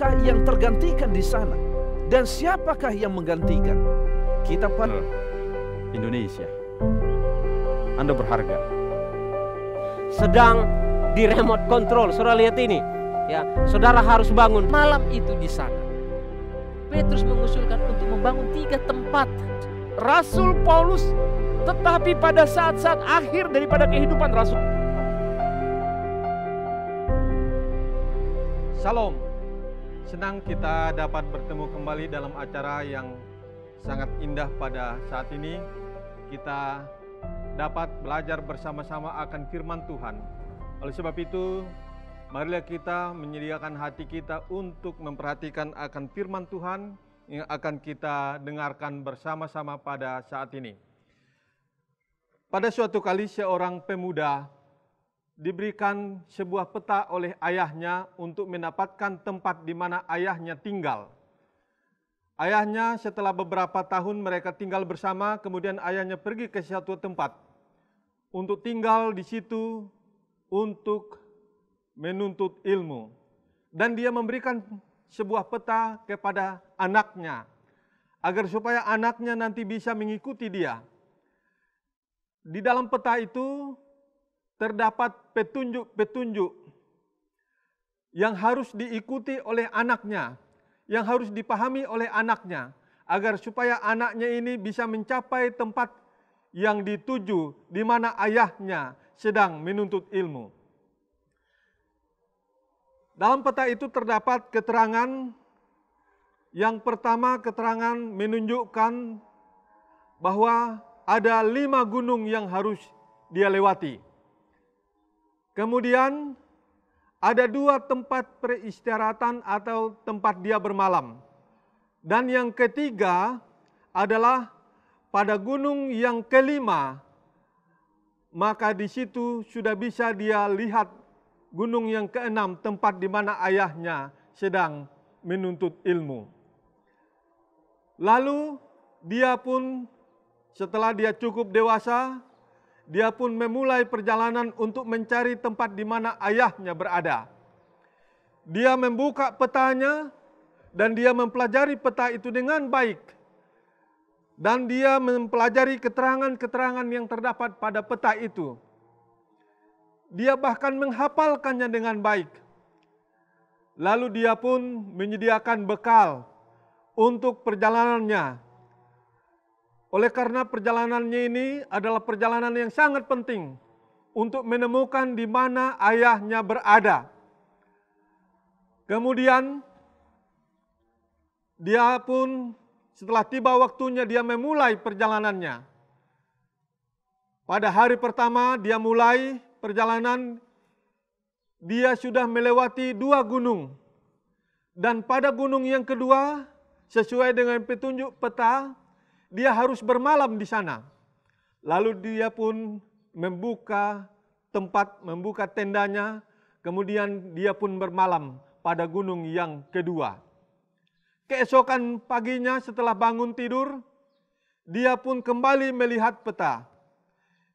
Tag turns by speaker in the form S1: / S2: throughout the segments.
S1: siapakah yang tergantikan di sana? Dan siapakah yang menggantikan? Kita pan Indonesia. Anda berharga. Sedang di remote control, saudara lihat ini. Ya, saudara harus bangun malam itu di sana. Petrus mengusulkan untuk membangun tiga tempat. Rasul Paulus tetapi pada saat-saat akhir daripada kehidupan Rasul Salam Senang kita dapat bertemu kembali dalam acara yang sangat indah pada saat ini. Kita dapat belajar bersama-sama akan firman Tuhan. Oleh sebab itu, marilah kita menyediakan hati kita untuk memperhatikan akan firman Tuhan yang akan kita dengarkan bersama-sama pada saat ini. Pada suatu kali seorang pemuda diberikan sebuah peta oleh ayahnya untuk mendapatkan tempat di mana ayahnya tinggal. Ayahnya setelah beberapa tahun mereka tinggal bersama, kemudian ayahnya pergi ke suatu tempat untuk tinggal di situ untuk menuntut ilmu. Dan dia memberikan sebuah peta kepada anaknya agar supaya anaknya nanti bisa mengikuti dia. Di dalam peta itu terdapat petunjuk-petunjuk yang harus diikuti oleh anaknya, yang harus dipahami oleh anaknya, agar supaya anaknya ini bisa mencapai tempat yang dituju di mana ayahnya sedang menuntut ilmu. Dalam peta itu terdapat keterangan yang pertama keterangan menunjukkan bahwa ada lima gunung yang harus dia lewati. Kemudian ada dua tempat peristirahatan atau tempat dia bermalam. Dan yang ketiga adalah pada gunung yang kelima, maka di situ sudah bisa dia lihat gunung yang keenam, tempat di mana ayahnya sedang menuntut ilmu. Lalu dia pun setelah dia cukup dewasa, dia pun memulai perjalanan untuk mencari tempat di mana ayahnya berada. Dia membuka petanya dan dia mempelajari peta itu dengan baik. Dan dia mempelajari keterangan-keterangan yang terdapat pada peta itu. Dia bahkan menghafalkannya dengan baik. Lalu dia pun menyediakan bekal untuk perjalanannya oleh karena perjalanannya ini adalah perjalanan yang sangat penting untuk menemukan di mana ayahnya berada. Kemudian dia pun setelah tiba waktunya dia memulai perjalanannya. Pada hari pertama dia mulai perjalanan, dia sudah melewati dua gunung. Dan pada gunung yang kedua, sesuai dengan petunjuk peta, dia harus bermalam di sana. Lalu dia pun membuka tempat, membuka tendanya, kemudian dia pun bermalam pada gunung yang kedua. Keesokan paginya setelah bangun tidur, dia pun kembali melihat peta.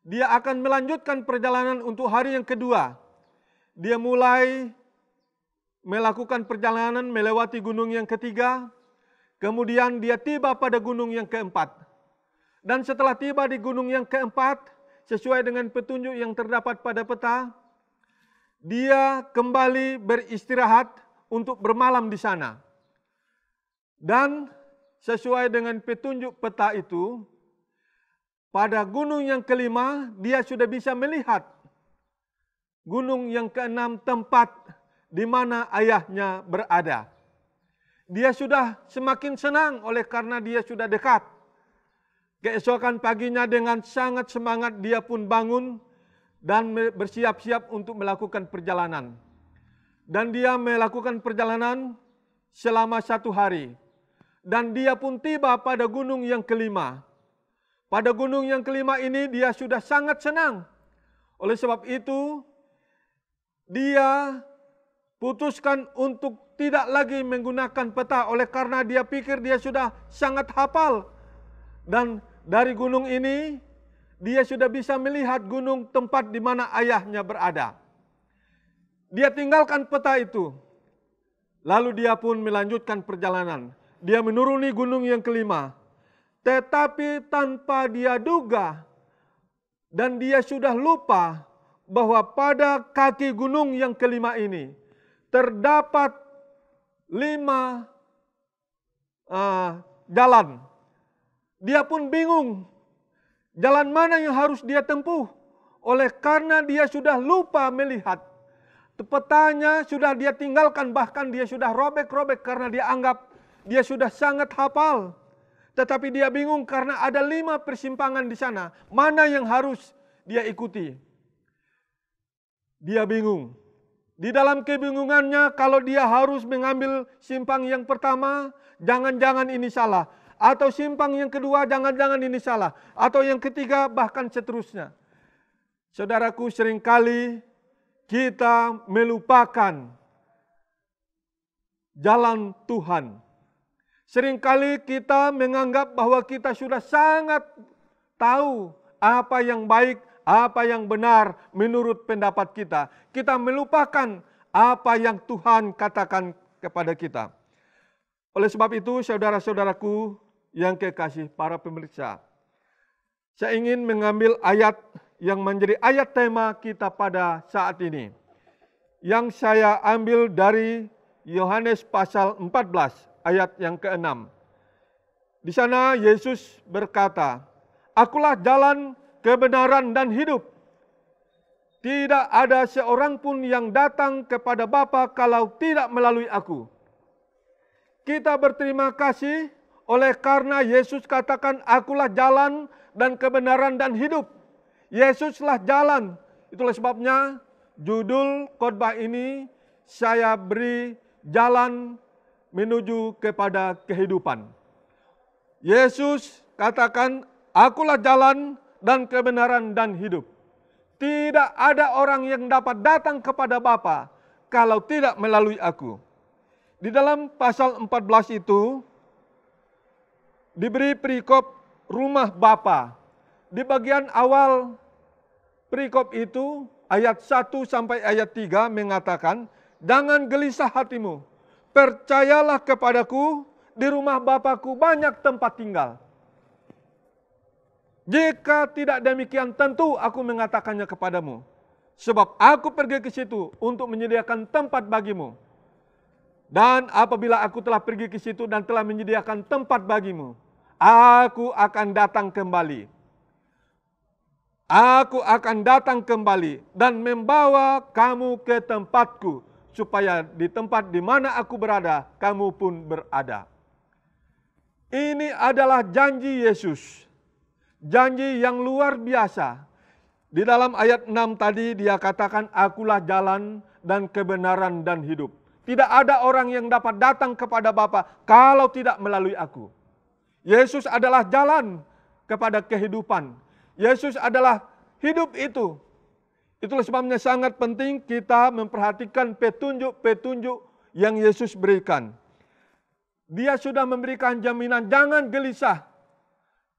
S1: Dia akan melanjutkan perjalanan untuk hari yang kedua. Dia mulai melakukan perjalanan melewati gunung yang ketiga, Kemudian dia tiba pada gunung yang keempat. Dan setelah tiba di gunung yang keempat, sesuai dengan petunjuk yang terdapat pada peta, dia kembali beristirahat untuk bermalam di sana. Dan sesuai dengan petunjuk peta itu, pada gunung yang kelima dia sudah bisa melihat gunung yang keenam tempat di mana ayahnya berada. Dia sudah semakin senang oleh karena dia sudah dekat. Keesokan paginya dengan sangat semangat dia pun bangun dan bersiap-siap untuk melakukan perjalanan. Dan dia melakukan perjalanan selama satu hari. Dan dia pun tiba pada gunung yang kelima. Pada gunung yang kelima ini dia sudah sangat senang. Oleh sebab itu, dia putuskan untuk tidak lagi menggunakan peta oleh karena dia pikir dia sudah sangat hafal. Dan dari gunung ini dia sudah bisa melihat gunung tempat di mana ayahnya berada. Dia tinggalkan peta itu. Lalu dia pun melanjutkan perjalanan. Dia menuruni gunung yang kelima. Tetapi tanpa dia duga dan dia sudah lupa bahwa pada kaki gunung yang kelima ini terdapat lima uh, jalan. Dia pun bingung jalan mana yang harus dia tempuh. Oleh karena dia sudah lupa melihat. Petanya sudah dia tinggalkan bahkan dia sudah robek-robek karena dia anggap dia sudah sangat hafal. Tetapi dia bingung karena ada lima persimpangan di sana. Mana yang harus dia ikuti? Dia bingung. Di dalam kebingungannya kalau dia harus mengambil simpang yang pertama, jangan-jangan ini salah. Atau simpang yang kedua, jangan-jangan ini salah. Atau yang ketiga, bahkan seterusnya. Saudaraku, seringkali kita melupakan jalan Tuhan. Seringkali kita menganggap bahwa kita sudah sangat tahu apa yang baik apa yang benar menurut pendapat kita. Kita melupakan apa yang Tuhan katakan kepada kita. Oleh sebab itu, saudara-saudaraku yang kekasih para pemeriksa saya ingin mengambil ayat yang menjadi ayat tema kita pada saat ini. Yang saya ambil dari Yohanes pasal 14 ayat yang ke-6. Di sana Yesus berkata, "Akulah jalan, kebenaran dan hidup. Tidak ada seorang pun yang datang kepada Bapa kalau tidak melalui aku. Kita berterima kasih oleh karena Yesus katakan akulah jalan dan kebenaran dan hidup. Yesuslah jalan. Itulah sebabnya judul khotbah ini saya beri jalan menuju kepada kehidupan. Yesus katakan, "Akulah jalan dan kebenaran dan hidup. Tidak ada orang yang dapat datang kepada Bapa kalau tidak melalui aku. Di dalam pasal 14 itu diberi perikop rumah Bapa. Di bagian awal perikop itu ayat 1 sampai ayat 3 mengatakan, "Jangan gelisah hatimu. Percayalah kepadaku, di rumah Bapakku banyak tempat tinggal." Jika tidak demikian tentu aku mengatakannya kepadamu. Sebab aku pergi ke situ untuk menyediakan tempat bagimu. Dan apabila aku telah pergi ke situ dan telah menyediakan tempat bagimu, aku akan datang kembali. Aku akan datang kembali dan membawa kamu ke tempatku, supaya di tempat di mana aku berada, kamu pun berada. Ini adalah janji Yesus janji yang luar biasa. Di dalam ayat 6 tadi dia katakan, akulah jalan dan kebenaran dan hidup. Tidak ada orang yang dapat datang kepada Bapa kalau tidak melalui aku. Yesus adalah jalan kepada kehidupan. Yesus adalah hidup itu. Itulah sebabnya sangat penting kita memperhatikan petunjuk-petunjuk yang Yesus berikan. Dia sudah memberikan jaminan, jangan gelisah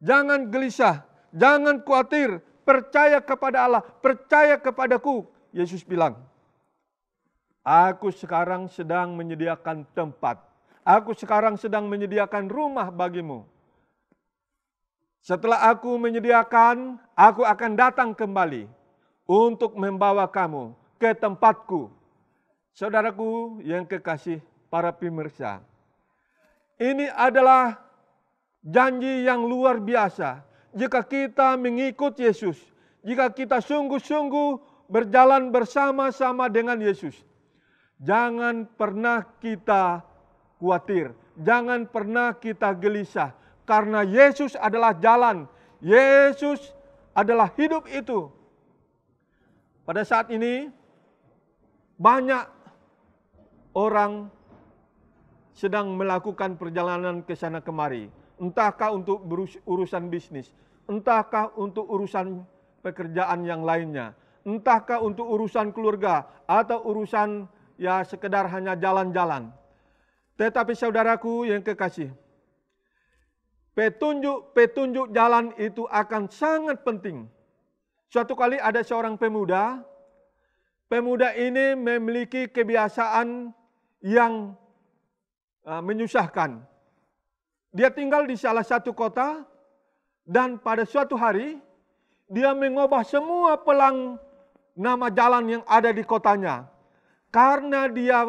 S1: Jangan gelisah, jangan khawatir, percaya kepada Allah, percaya kepadaku. Yesus bilang, Aku sekarang sedang menyediakan tempat. Aku sekarang sedang menyediakan rumah bagimu. Setelah aku menyediakan, aku akan datang kembali untuk membawa kamu ke tempatku. Saudaraku yang kekasih para pemirsa, ini adalah Janji yang luar biasa jika kita mengikut Yesus, jika kita sungguh-sungguh berjalan bersama-sama dengan Yesus. Jangan pernah kita khawatir, jangan pernah kita gelisah, karena Yesus adalah jalan, Yesus adalah hidup itu. Pada saat ini, banyak orang sedang melakukan perjalanan ke sana kemari entahkah untuk urusan bisnis, entahkah untuk urusan pekerjaan yang lainnya, entahkah untuk urusan keluarga atau urusan ya sekedar hanya jalan-jalan. Tetapi saudaraku yang kekasih, petunjuk-petunjuk jalan itu akan sangat penting. Suatu kali ada seorang pemuda, pemuda ini memiliki kebiasaan yang ah, menyusahkan. Dia tinggal di salah satu kota dan pada suatu hari dia mengubah semua pelang nama jalan yang ada di kotanya. Karena dia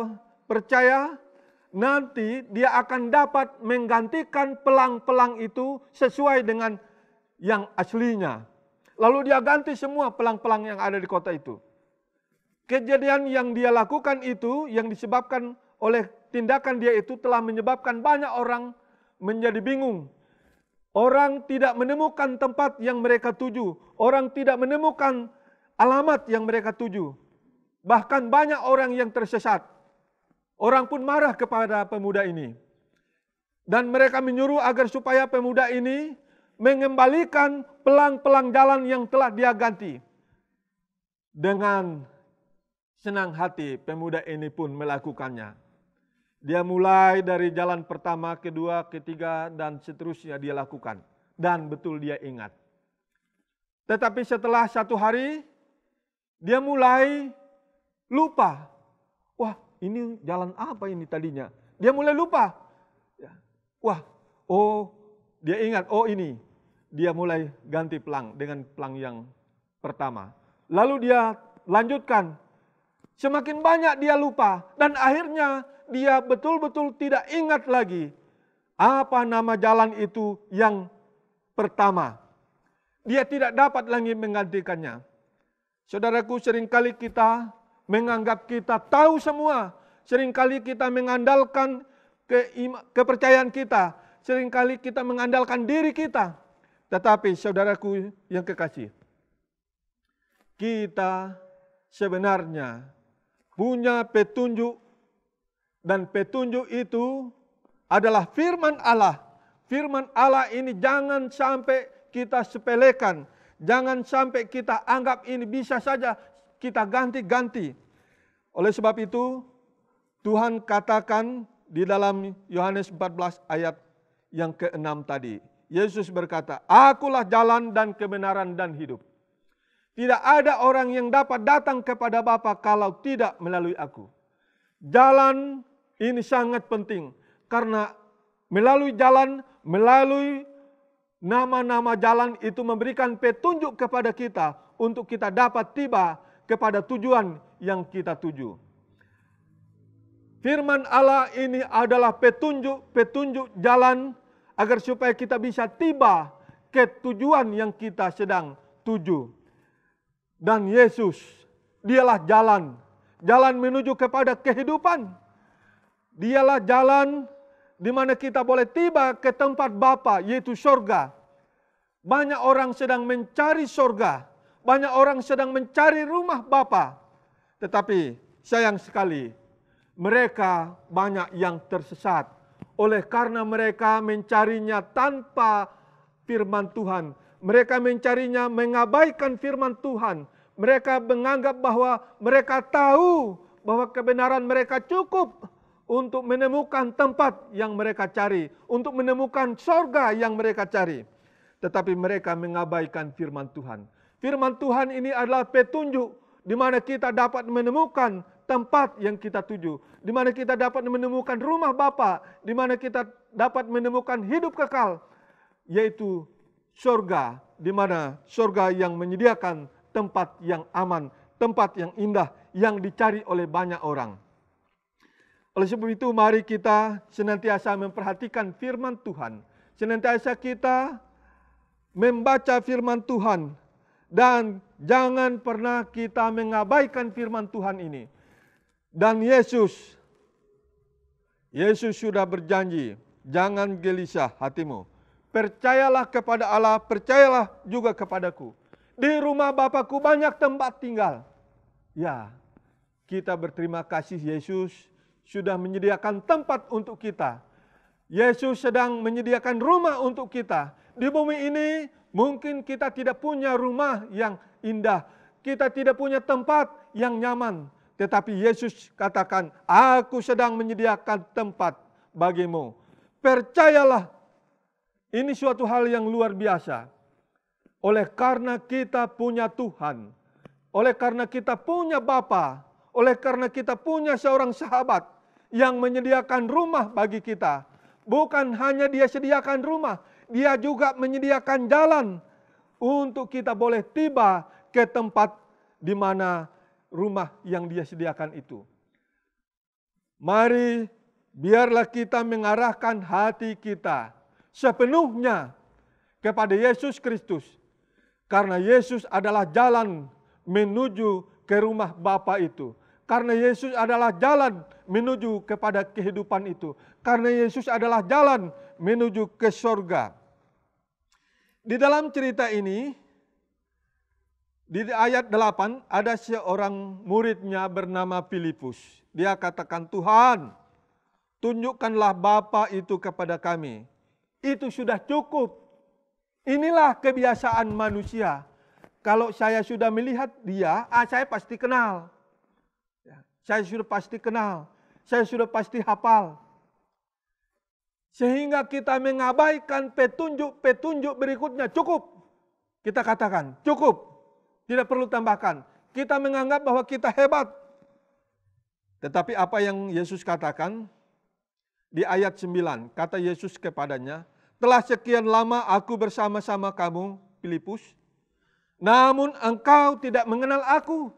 S1: percaya nanti dia akan dapat menggantikan pelang-pelang itu sesuai dengan yang aslinya. Lalu dia ganti semua pelang-pelang yang ada di kota itu. Kejadian yang dia lakukan itu yang disebabkan oleh tindakan dia itu telah menyebabkan banyak orang menjadi bingung. Orang tidak menemukan tempat yang mereka tuju. Orang tidak menemukan alamat yang mereka tuju. Bahkan banyak orang yang tersesat. Orang pun marah kepada pemuda ini. Dan mereka menyuruh agar supaya pemuda ini mengembalikan pelang-pelang jalan yang telah dia ganti. Dengan senang hati pemuda ini pun melakukannya. Dia mulai dari jalan pertama, kedua, ketiga, dan seterusnya dia lakukan. Dan betul dia ingat. Tetapi setelah satu hari, dia mulai lupa. Wah, ini jalan apa ini tadinya? Dia mulai lupa. Ya. Wah, oh dia ingat, oh ini. Dia mulai ganti pelang dengan pelang yang pertama. Lalu dia lanjutkan. Semakin banyak dia lupa. Dan akhirnya dia betul-betul tidak ingat lagi apa nama jalan itu yang pertama. Dia tidak dapat lagi menggantikannya. Saudaraku, seringkali kita menganggap kita tahu semua. Seringkali kita mengandalkan ke kepercayaan kita. Seringkali kita mengandalkan diri kita. Tetapi saudaraku yang kekasih, kita sebenarnya punya petunjuk dan petunjuk itu adalah firman Allah. Firman Allah ini jangan sampai kita sepelekan, jangan sampai kita anggap ini bisa saja kita ganti-ganti. Oleh sebab itu, Tuhan katakan di dalam Yohanes 14 ayat yang ke-6 tadi. Yesus berkata, "Akulah jalan dan kebenaran dan hidup. Tidak ada orang yang dapat datang kepada Bapa kalau tidak melalui aku." Jalan ini sangat penting karena melalui jalan, melalui nama-nama jalan itu memberikan petunjuk kepada kita untuk kita dapat tiba kepada tujuan yang kita tuju. Firman Allah ini adalah petunjuk-petunjuk jalan agar supaya kita bisa tiba ke tujuan yang kita sedang tuju. Dan Yesus, dialah jalan, jalan menuju kepada kehidupan Dialah jalan di mana kita boleh tiba ke tempat Bapa, yaitu sorga. Banyak orang sedang mencari sorga. Banyak orang sedang mencari rumah Bapa. Tetapi sayang sekali, mereka banyak yang tersesat. Oleh karena mereka mencarinya tanpa firman Tuhan. Mereka mencarinya mengabaikan firman Tuhan. Mereka menganggap bahwa mereka tahu bahwa kebenaran mereka cukup untuk menemukan tempat yang mereka cari, untuk menemukan sorga yang mereka cari. Tetapi mereka mengabaikan firman Tuhan. Firman Tuhan ini adalah petunjuk di mana kita dapat menemukan tempat yang kita tuju, di mana kita dapat menemukan rumah Bapa, di mana kita dapat menemukan hidup kekal, yaitu sorga, di mana sorga yang menyediakan tempat yang aman, tempat yang indah yang dicari oleh banyak orang. Oleh sebab itu mari kita senantiasa memperhatikan firman Tuhan. Senantiasa kita membaca firman Tuhan. Dan jangan pernah kita mengabaikan firman Tuhan ini. Dan Yesus, Yesus sudah berjanji, jangan gelisah hatimu. Percayalah kepada Allah, percayalah juga kepadaku. Di rumah Bapakku banyak tempat tinggal. Ya, kita berterima kasih Yesus sudah menyediakan tempat untuk kita. Yesus sedang menyediakan rumah untuk kita. Di bumi ini mungkin kita tidak punya rumah yang indah. Kita tidak punya tempat yang nyaman. Tetapi Yesus katakan, aku sedang menyediakan tempat bagimu. Percayalah, ini suatu hal yang luar biasa. Oleh karena kita punya Tuhan, oleh karena kita punya Bapa, oleh karena kita punya seorang sahabat, yang menyediakan rumah bagi kita. Bukan hanya dia sediakan rumah, dia juga menyediakan jalan untuk kita boleh tiba ke tempat di mana rumah yang dia sediakan itu. Mari biarlah kita mengarahkan hati kita sepenuhnya kepada Yesus Kristus. Karena Yesus adalah jalan menuju ke rumah Bapa itu. Karena Yesus adalah jalan menuju kepada kehidupan itu. Karena Yesus adalah jalan menuju ke sorga. Di dalam cerita ini, di ayat 8 ada seorang muridnya bernama Filipus. Dia katakan, Tuhan tunjukkanlah Bapa itu kepada kami. Itu sudah cukup. Inilah kebiasaan manusia. Kalau saya sudah melihat dia, ah, saya pasti kenal. Saya sudah pasti kenal. Saya sudah pasti hafal. Sehingga kita mengabaikan petunjuk-petunjuk berikutnya. Cukup. Kita katakan, cukup. Tidak perlu tambahkan. Kita menganggap bahwa kita hebat. Tetapi apa yang Yesus katakan di ayat 9, kata Yesus kepadanya, telah sekian lama aku bersama-sama kamu, Filipus, namun engkau tidak mengenal aku.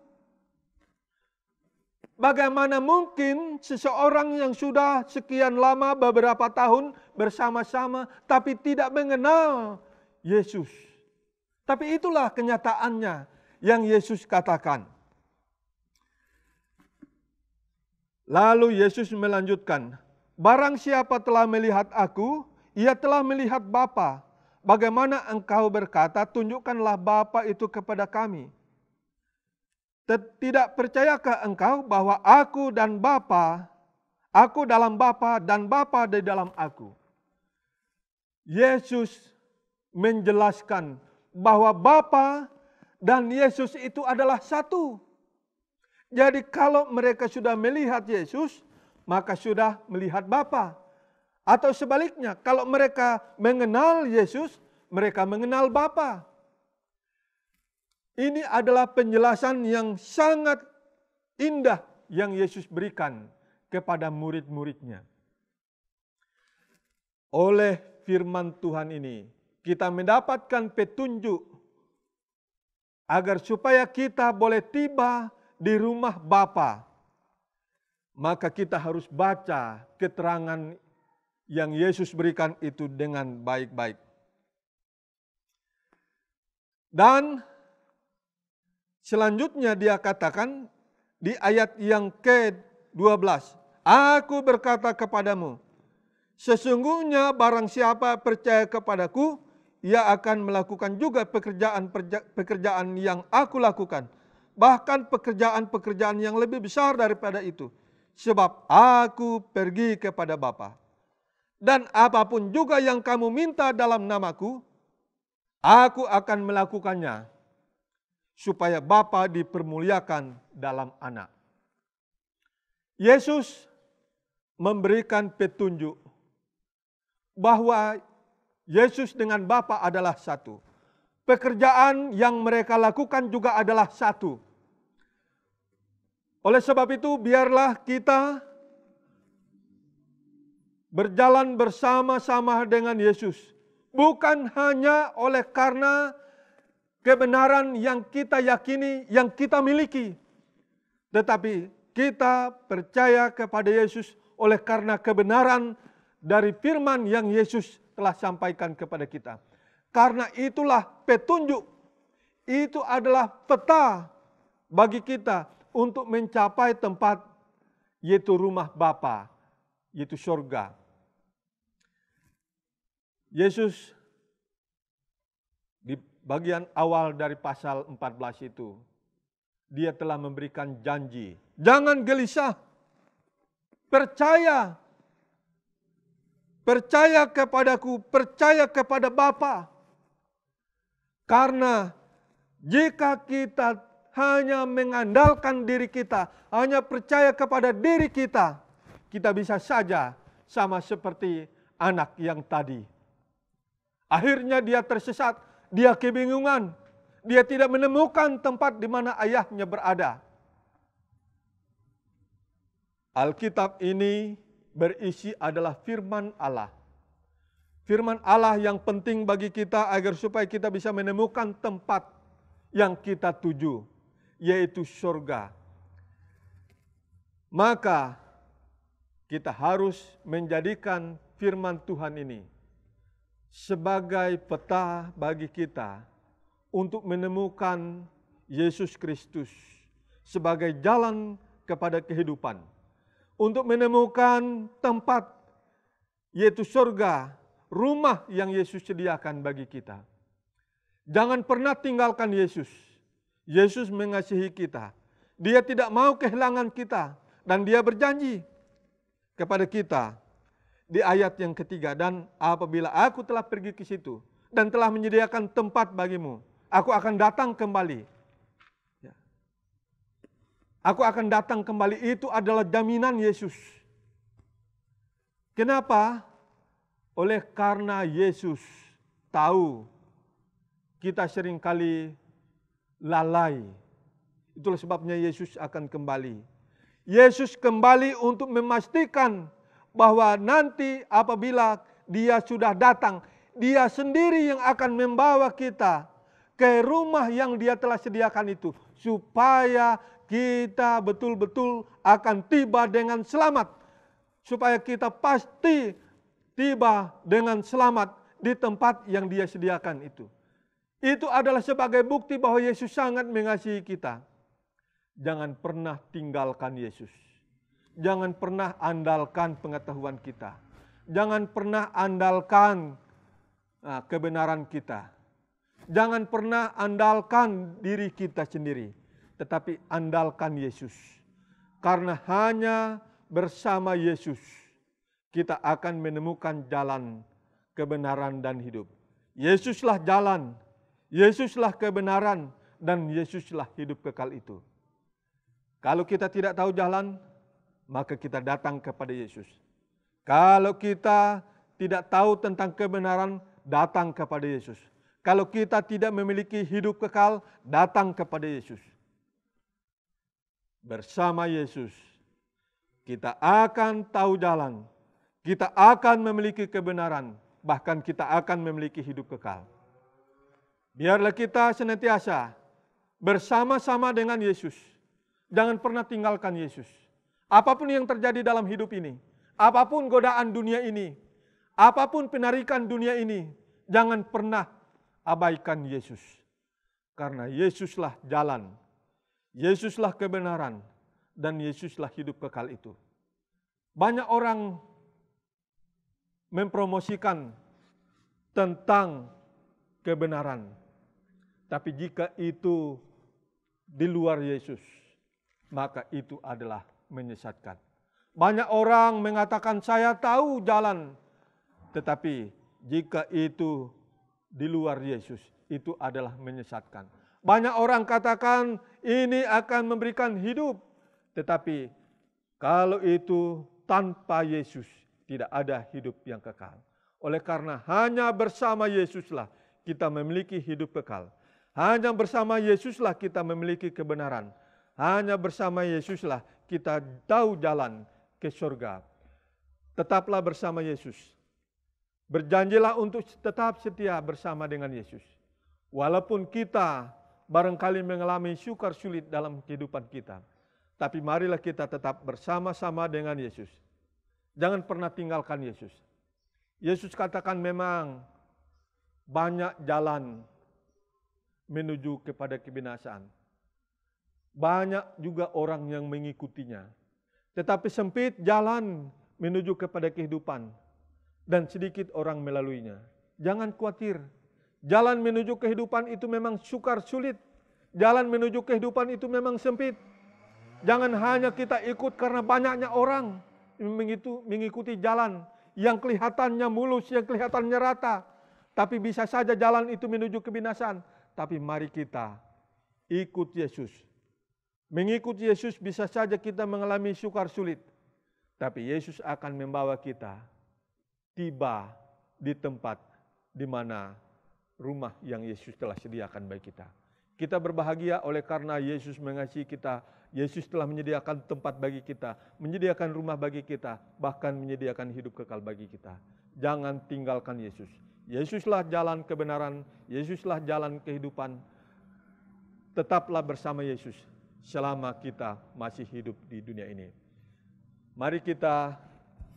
S1: Bagaimana mungkin seseorang yang sudah sekian lama beberapa tahun bersama-sama tapi tidak mengenal Yesus. Tapi itulah kenyataannya yang Yesus katakan. Lalu Yesus melanjutkan, Barang siapa telah melihat aku, ia telah melihat Bapa. Bagaimana engkau berkata, tunjukkanlah Bapa itu kepada kami.' Tidak percayakah engkau bahwa aku dan Bapa, aku dalam Bapa dan Bapa di dalam aku? Yesus menjelaskan bahwa Bapa dan Yesus itu adalah satu. Jadi kalau mereka sudah melihat Yesus, maka sudah melihat Bapa. Atau sebaliknya, kalau mereka mengenal Yesus, mereka mengenal Bapa. Ini adalah penjelasan yang sangat indah yang Yesus berikan kepada murid-muridnya. Oleh firman Tuhan ini, kita mendapatkan petunjuk agar supaya kita boleh tiba di rumah Bapa. Maka kita harus baca keterangan yang Yesus berikan itu dengan baik-baik. Dan Selanjutnya dia katakan di ayat yang ke-12. Aku berkata kepadamu, sesungguhnya barang siapa percaya kepadaku, ia akan melakukan juga pekerjaan-pekerjaan yang aku lakukan. Bahkan pekerjaan-pekerjaan yang lebih besar daripada itu. Sebab aku pergi kepada Bapa. Dan apapun juga yang kamu minta dalam namaku, aku akan melakukannya supaya Bapa dipermuliakan dalam anak. Yesus memberikan petunjuk bahwa Yesus dengan Bapa adalah satu. Pekerjaan yang mereka lakukan juga adalah satu. Oleh sebab itu biarlah kita berjalan bersama-sama dengan Yesus. Bukan hanya oleh karena kebenaran yang kita yakini, yang kita miliki. Tetapi kita percaya kepada Yesus oleh karena kebenaran dari firman yang Yesus telah sampaikan kepada kita. Karena itulah petunjuk, itu adalah peta bagi kita untuk mencapai tempat yaitu rumah Bapa, yaitu surga. Yesus bagian awal dari pasal 14 itu. Dia telah memberikan janji. Jangan gelisah. Percaya. Percaya kepadaku, percaya kepada Bapa. Karena jika kita hanya mengandalkan diri kita, hanya percaya kepada diri kita, kita bisa saja sama seperti anak yang tadi. Akhirnya dia tersesat dia kebingungan. Dia tidak menemukan tempat di mana ayahnya berada. Alkitab ini berisi adalah firman Allah. Firman Allah yang penting bagi kita agar supaya kita bisa menemukan tempat yang kita tuju, yaitu surga. Maka kita harus menjadikan firman Tuhan ini sebagai peta bagi kita untuk menemukan Yesus Kristus sebagai jalan kepada kehidupan. Untuk menemukan tempat yaitu surga, rumah yang Yesus sediakan bagi kita. Jangan pernah tinggalkan Yesus. Yesus mengasihi kita. Dia tidak mau kehilangan kita dan dia berjanji kepada kita di ayat yang ketiga dan apabila aku telah pergi ke situ dan telah menyediakan tempat bagimu, aku akan datang kembali. Ya. Aku akan datang kembali itu adalah jaminan Yesus. Kenapa? Oleh karena Yesus tahu kita seringkali lalai. Itulah sebabnya Yesus akan kembali. Yesus kembali untuk memastikan bahwa nanti apabila dia sudah datang, dia sendiri yang akan membawa kita ke rumah yang dia telah sediakan itu supaya kita betul-betul akan tiba dengan selamat supaya kita pasti tiba dengan selamat di tempat yang dia sediakan itu. Itu adalah sebagai bukti bahwa Yesus sangat mengasihi kita. Jangan pernah tinggalkan Yesus jangan pernah andalkan pengetahuan kita. Jangan pernah andalkan nah, kebenaran kita. Jangan pernah andalkan diri kita sendiri, tetapi andalkan Yesus. Karena hanya bersama Yesus kita akan menemukan jalan kebenaran dan hidup. Yesuslah jalan, Yesuslah kebenaran, dan Yesuslah hidup kekal itu. Kalau kita tidak tahu jalan, maka kita datang kepada Yesus. Kalau kita tidak tahu tentang kebenaran, datang kepada Yesus. Kalau kita tidak memiliki hidup kekal, datang kepada Yesus. Bersama Yesus, kita akan tahu jalan, kita akan memiliki kebenaran, bahkan kita akan memiliki hidup kekal. Biarlah kita senantiasa bersama-sama dengan Yesus. Jangan pernah tinggalkan Yesus. Apapun yang terjadi dalam hidup ini, apapun godaan dunia ini, apapun penarikan dunia ini, jangan pernah abaikan Yesus. Karena Yesuslah jalan, Yesuslah kebenaran, dan Yesuslah hidup kekal itu. Banyak orang mempromosikan tentang kebenaran. Tapi jika itu di luar Yesus, maka itu adalah menyesatkan. Banyak orang mengatakan saya tahu jalan, tetapi jika itu di luar Yesus, itu adalah menyesatkan. Banyak orang katakan ini akan memberikan hidup, tetapi kalau itu tanpa Yesus, tidak ada hidup yang kekal. Oleh karena hanya bersama Yesuslah kita memiliki hidup kekal. Hanya bersama Yesuslah kita memiliki kebenaran. Hanya bersama Yesuslah kita tahu jalan ke surga. Tetaplah bersama Yesus. Berjanjilah untuk tetap setia bersama dengan Yesus. Walaupun kita barangkali mengalami sukar sulit dalam kehidupan kita. Tapi marilah kita tetap bersama-sama dengan Yesus. Jangan pernah tinggalkan Yesus. Yesus katakan memang banyak jalan menuju kepada kebinasaan banyak juga orang yang mengikutinya. Tetapi sempit jalan menuju kepada kehidupan. Dan sedikit orang melaluinya. Jangan khawatir. Jalan menuju kehidupan itu memang sukar sulit. Jalan menuju kehidupan itu memang sempit. Jangan hanya kita ikut karena banyaknya orang mengikuti jalan yang kelihatannya mulus, yang kelihatannya rata. Tapi bisa saja jalan itu menuju kebinasan. Tapi mari kita ikut Yesus Mengikuti Yesus bisa saja kita mengalami sukar sulit, tapi Yesus akan membawa kita tiba di tempat di mana rumah yang Yesus telah sediakan bagi kita. Kita berbahagia oleh karena Yesus mengasihi kita. Yesus telah menyediakan tempat bagi kita, menyediakan rumah bagi kita, bahkan menyediakan hidup kekal bagi kita. Jangan tinggalkan Yesus. Yesuslah jalan kebenaran, Yesuslah jalan kehidupan. Tetaplah bersama Yesus selama kita masih hidup di dunia ini. Mari kita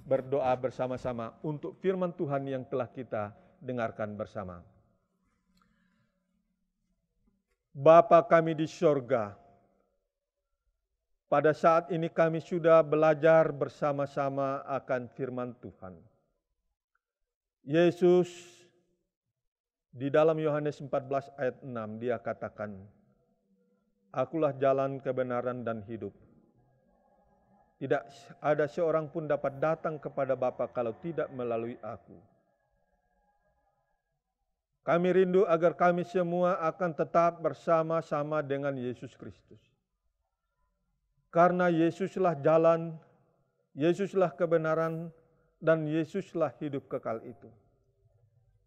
S1: berdoa bersama-sama untuk firman Tuhan yang telah kita dengarkan bersama. Bapa kami di sorga, pada saat ini kami sudah belajar bersama-sama akan firman Tuhan. Yesus di dalam Yohanes 14 ayat 6 dia katakan, Akulah jalan kebenaran dan hidup. Tidak ada seorang pun dapat datang kepada Bapa kalau tidak melalui aku. Kami rindu agar kami semua akan tetap bersama-sama dengan Yesus Kristus. Karena Yesuslah jalan, Yesuslah kebenaran, dan Yesuslah hidup kekal itu.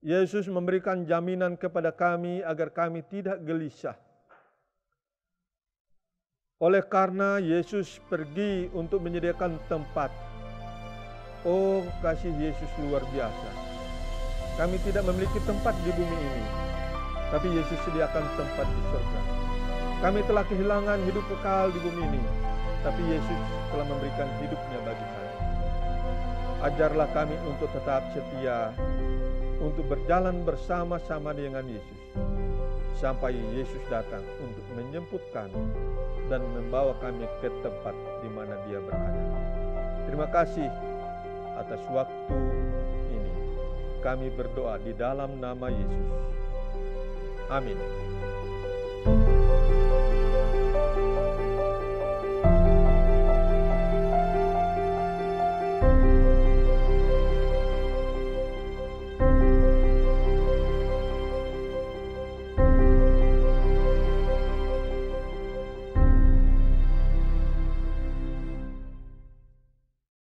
S1: Yesus memberikan jaminan kepada kami agar kami tidak gelisah oleh karena Yesus pergi untuk menyediakan tempat. Oh, kasih Yesus luar biasa. Kami tidak memiliki tempat di bumi ini, tapi Yesus sediakan tempat di surga. Kami telah kehilangan hidup kekal di bumi ini, tapi Yesus telah memberikan hidupnya bagi kami. Ajarlah kami untuk tetap setia, untuk berjalan bersama-sama dengan Yesus sampai Yesus datang untuk menjemput kami dan membawa kami ke tempat di mana Dia berada. Terima kasih atas waktu ini. Kami berdoa di dalam nama Yesus. Amin.